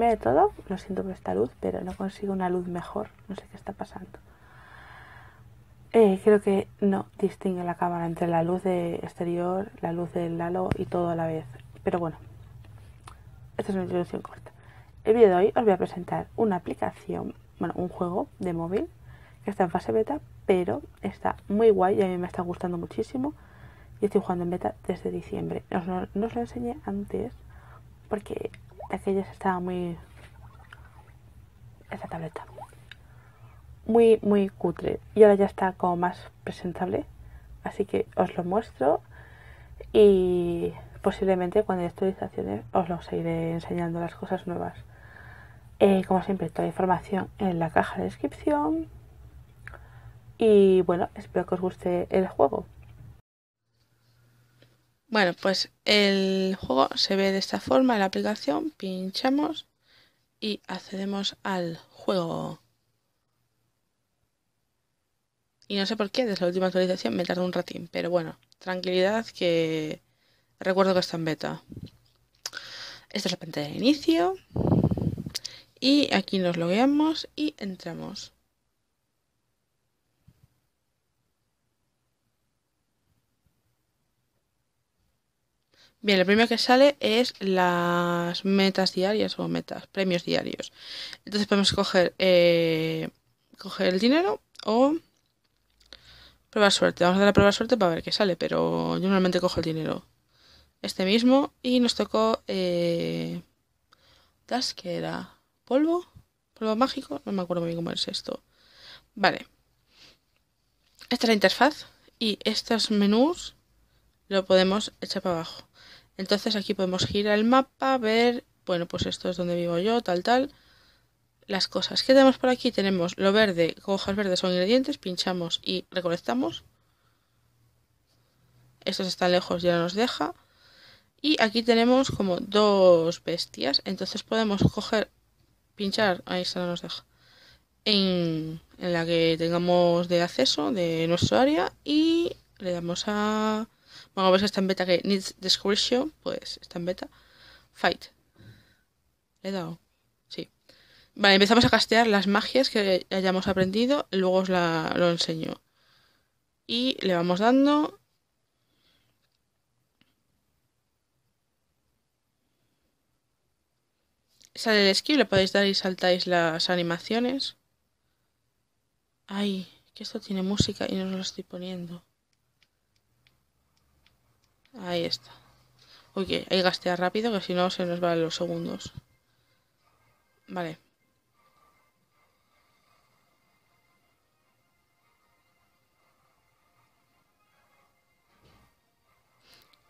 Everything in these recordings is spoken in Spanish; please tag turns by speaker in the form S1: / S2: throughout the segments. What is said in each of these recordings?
S1: de todo, lo siento por esta luz, pero no consigo una luz mejor. No sé qué está pasando. Eh, creo que no distingue la cámara entre la luz de exterior, la luz del halo y todo a la vez. Pero bueno, esta es una introducción corta. El vídeo de hoy os voy a presentar una aplicación, bueno, un juego de móvil que está en fase beta, pero está muy guay y a mí me está gustando muchísimo. Y estoy jugando en beta desde diciembre. no os lo enseñé antes porque es que ya se estaba muy... Esa tableta. Muy, muy cutre. Y ahora ya está como más presentable. Así que os lo muestro. Y posiblemente cuando haya actualizaciones os lo seguiré enseñando las cosas nuevas. Eh, como siempre, toda la información en la caja de descripción. Y bueno, espero que os guste el juego. Bueno, pues el juego se ve de esta forma en la aplicación, pinchamos y accedemos al juego. Y no sé por qué, desde la última actualización me tardó un ratín, pero bueno, tranquilidad que recuerdo que está en beta. Esta es la pantalla de inicio. Y aquí nos logueamos y entramos. Bien, el premio que sale es las metas diarias o metas, premios diarios. Entonces podemos coger, eh, el dinero o probar suerte. Vamos a dar la prueba suerte para ver qué sale, pero yo normalmente cojo el dinero. Este mismo y nos tocó... Eh, ¿Das era? ¿Polvo? ¿Polvo mágico? No me acuerdo muy bien cómo es esto. Vale. Esta es la interfaz y estos menús lo podemos echar para abajo. Entonces aquí podemos girar el mapa, ver, bueno, pues esto es donde vivo yo, tal, tal. Las cosas que tenemos por aquí, tenemos lo verde, hojas verdes son ingredientes, pinchamos y recolectamos. Estos están lejos, ya nos deja. Y aquí tenemos como dos bestias, entonces podemos coger, pinchar, ahí se nos deja, en la que tengamos de acceso de nuestro área y le damos a Vamos a ver si está en beta que needs description, pues está en beta. Fight. Le he dado. Sí. Vale, empezamos a castear las magias que hayamos aprendido. Luego os lo enseño. Y le vamos dando. Sale el skip, le podéis dar y saltáis las animaciones. Ay, que esto tiene música y no os lo estoy poniendo. Ahí está. Oye, hay gastea rápido que si no se nos van los segundos. Vale.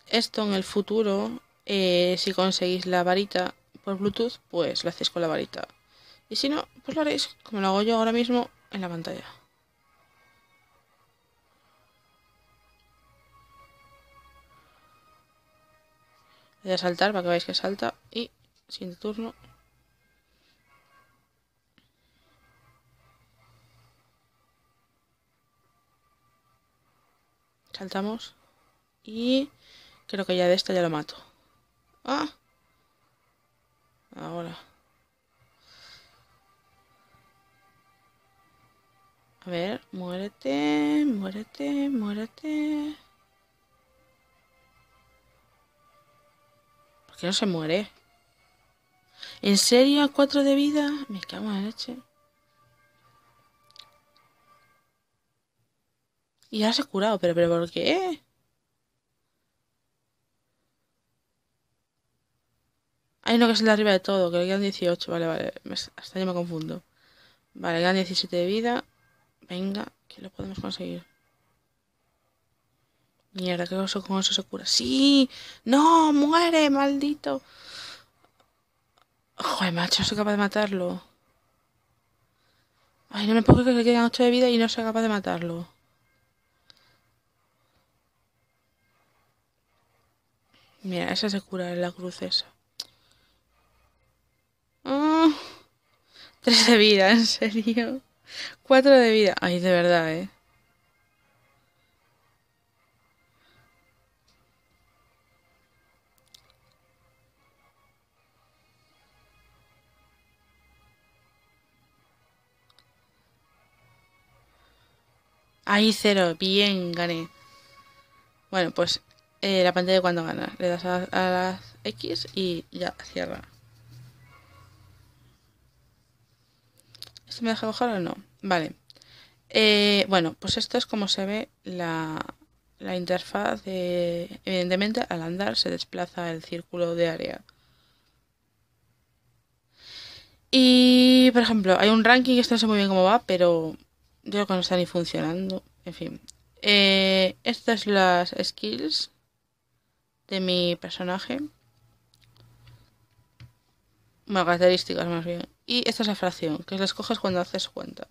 S1: Esto en el futuro, eh, si conseguís la varita por Bluetooth, pues lo hacéis con la varita. Y si no, pues lo haréis como lo hago yo ahora mismo en la pantalla. Voy a saltar para que veáis que salta. Y sin turno. Saltamos. Y creo que ya de esto ya lo mato. ¡Ah! Ahora. A ver, muérete, muérete, muérete. ¿Por qué no se muere? ¿En serio? ¿Cuatro de vida? Me cago en la leche. Y ahora se ha curado, pero, pero ¿por qué? Hay uno que es el arriba de todo, que le quedan 18. Vale, vale. Hasta yo me confundo. Vale, quedan 17 de vida. Venga, que lo podemos conseguir. Mierda, ¿qué con eso se cura? ¡Sí! ¡No! ¡Muere, maldito! Joder, macho, no soy capaz de matarlo. Ay, no me puedo creer que le quedan 8 de vida y no soy capaz de matarlo. Mira, esa se cura en la cruz esa. Mm. de vida, en serio. Cuatro de vida. Ay, de verdad, eh. Ahí cero, bien, gané. Bueno, pues eh, la pantalla de cuando ganas. Le das a, las X y ya cierra. ¿Esto me deja bajar o no? Vale. Eh, bueno, pues esto es como se ve la, interfaz. De, evidentemente, al andar se desplaza el círculo de área. Y, por ejemplo, hay un ranking, esto no sé muy bien cómo va, pero yo que no está ni funcionando. En fin. Eh, estas son las skills de mi personaje. Bueno, características más bien. Y esta es la fracción, que la escoges cuando haces cuenta.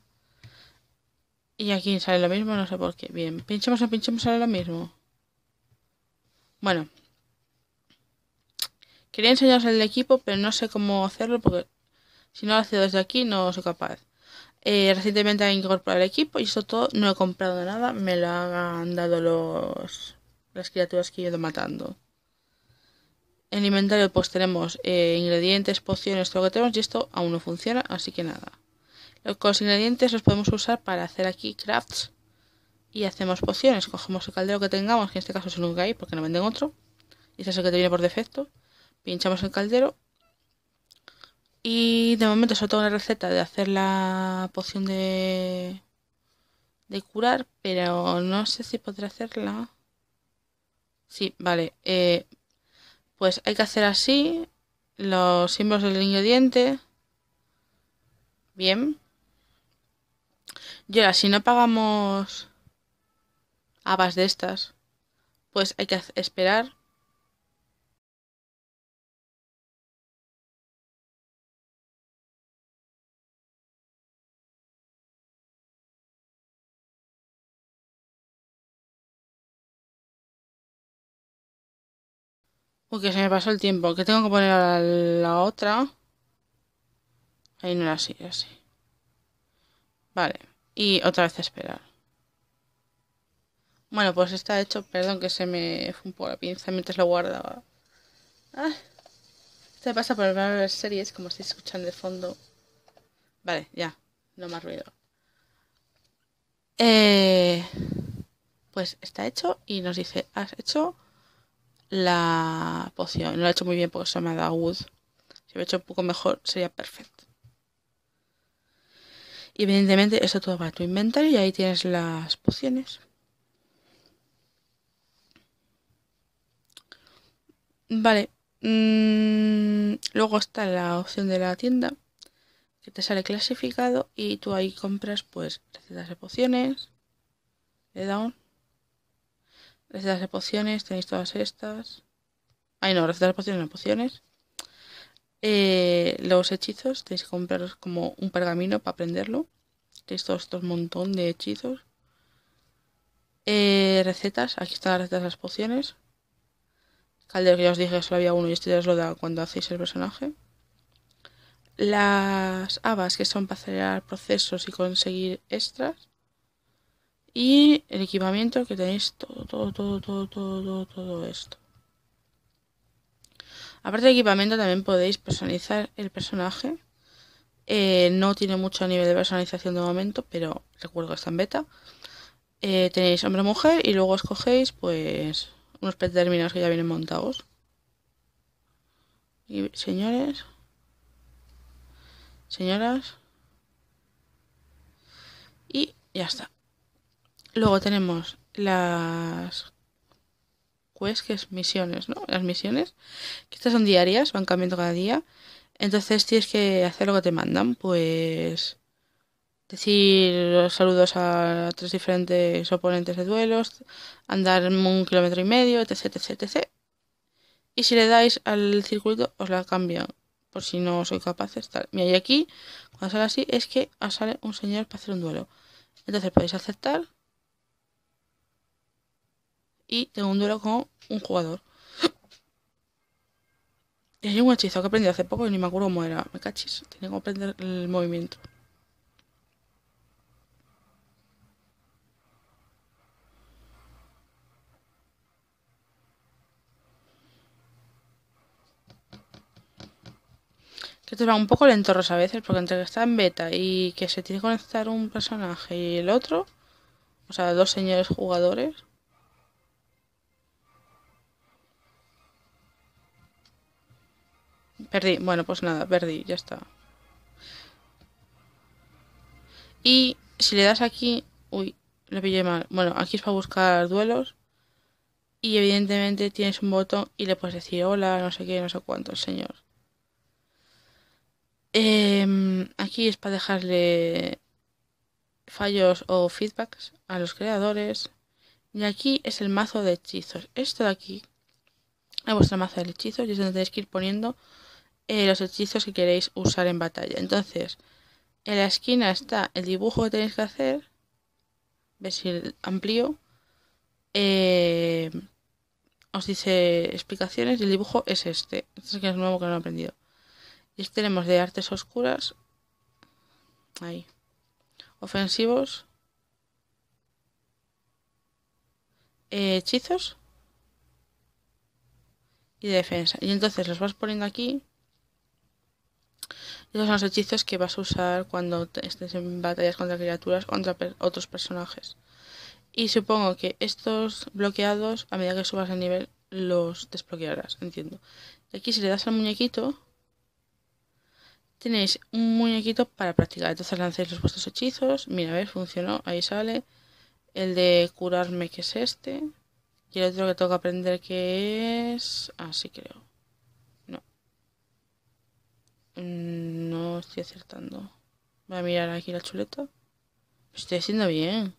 S1: Y aquí sale lo mismo, no sé por qué. Bien, pinchemos o pinchemos, sale lo mismo. Bueno. Quería enseñaros el equipo, pero no sé cómo hacerlo porque si no lo hace desde aquí no soy capaz. Eh, recientemente han incorporado el equipo y esto todo no he comprado nada, me lo han dado los, las criaturas que he ido matando. En inventario pues tenemos eh, ingredientes, pociones, todo lo que tenemos y esto aún no funciona, así que nada. Los ingredientes los podemos usar para hacer aquí crafts y hacemos pociones. Cogemos el caldero que tengamos, que en este caso es un guy porque no venden otro. Y ese es el que te viene por defecto. Pinchamos el caldero y de momento solo tengo la receta de hacer la poción de, de curar, pero no sé si podré hacerla. Sí, vale. Eh, pues hay que hacer así los símbolos del ingrediente. Bien. Y ahora, si no pagamos habas de estas, pues hay que esperar Uy, que se me pasó el tiempo. Que tengo que poner a la otra. Ahí no era así, así. Vale. Y otra vez esperar. Bueno, pues está hecho. Perdón que se me fue un poco la pinza mientras lo guardaba. Ah, esto pasa por el ver series, como estáis escuchando de fondo. Vale, ya. No más ruido. Eh, pues está hecho y nos dice, has hecho la poción. No la he hecho muy bien porque se me ha dado wood. Si lo he hecho un poco mejor, sería perfecto. Y evidentemente esto todo va a tu inventario y ahí tienes las pociones. Vale. Mm, luego está la opción de la tienda que te sale clasificado y tú ahí compras pues recetas de pociones, de down Recetas de pociones, tenéis todas estas. Ay, no, recetas de pociones, no pociones. Eh, los hechizos, tenéis que compraros como un pergamino para aprenderlo. Tenéis todos estos montón de hechizos. Eh, recetas, aquí están las recetas de las pociones. Caldero, que ya os dije que solo había uno y este ya os lo da cuando hacéis el personaje. Las habas, que son para acelerar procesos y conseguir extras. Y el equipamiento que tenéis todo, todo, todo, todo, todo, todo, esto. Aparte de equipamiento también podéis personalizar el personaje. Eh, no tiene mucho nivel de personalización de momento, pero recuerdo que está en beta. Eh, tenéis hombre-mujer y luego escogéis pues unos predeterminados que ya vienen montados. Y señores, señoras, y ya está. Luego tenemos las pues que es misiones, ¿no? Las misiones, que estas son diarias, van cambiando cada día. Entonces tienes que hacer lo que te mandan, pues decir los saludos a tres diferentes oponentes de duelos, andar un kilómetro y medio, etc, etc, etc. Y si le dais al circuito, os la cambian, por si no soy capaz de estar. Mira, y aquí, cuando sale así, es que sale un señor para hacer un duelo. Entonces podéis aceptar y tengo un duelo con un jugador. y hay un hechizo que aprendí hace poco y ni me acuerdo cómo era. Me cachis, tenía que aprender el movimiento. esto te va un poco lentorros a veces, porque entre que está en beta y que se tiene que conectar un personaje y el otro, o sea, dos señores jugadores, Perdí. Bueno, pues nada, perdí, ya está. Y si le das aquí... Uy, lo pillé mal. Bueno, aquí es para buscar duelos. Y evidentemente tienes un botón y le puedes decir hola, no sé qué, no sé cuánto, señor. Em, aquí es para dejarle fallos o feedbacks a los creadores. Y aquí es el mazo de hechizos. Esto de aquí es vuestro mazo de hechizos y es donde tenéis que ir poniendo eh, los hechizos que queréis usar en batalla. Entonces, en la esquina está el dibujo que tenéis que hacer. Ves si amplio. Eh, os dice explicaciones y el dibujo es este. Este es que nuevo que no he aprendido. Y este tenemos de artes oscuras. Ahí. Ofensivos. Eh, hechizos. Y defensa. Y entonces los vas poniendo aquí estos son los hechizos que vas a usar cuando estés en batallas contra criaturas o contra otros personajes. Y supongo que estos bloqueados, a medida que subas el nivel, los desbloquearás, entiendo. Y aquí si le das al muñequito, tenéis un muñequito para practicar. Entonces lancéis los vuestros hechizos. Mira, a ver, funcionó, ahí sale. El de curarme, que es este. Y el otro que tengo que aprender, que es... Así creo. Mm, no estoy acertando. Voy a mirar aquí la chuleta. estoy haciendo bien.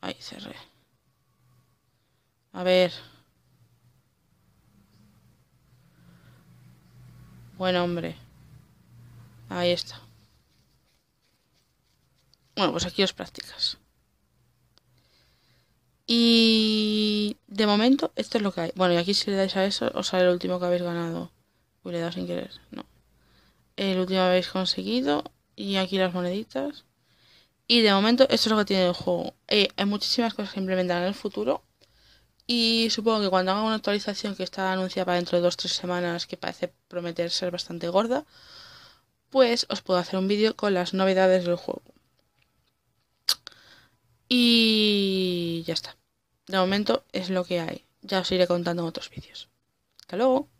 S1: Ahí cerré. A ver. Buen hombre. Ahí está. Bueno, pues aquí os practicas. Y de momento esto es lo que hay. Bueno, y aquí si le dais a eso os sale el último que habéis ganado. Uy, le sin querer. No. El último habéis conseguido. Y aquí las moneditas. Y de momento esto es lo que tiene el juego. Eh, hay muchísimas cosas que implementar en el futuro. Y supongo que cuando haga una actualización que está anunciada para dentro de 2 tres semanas, que parece prometer ser bastante gorda, pues os puedo hacer un vídeo con las novedades del juego. Y ya está. De momento es lo que hay. Ya os iré contando en otros vídeos. Hasta luego.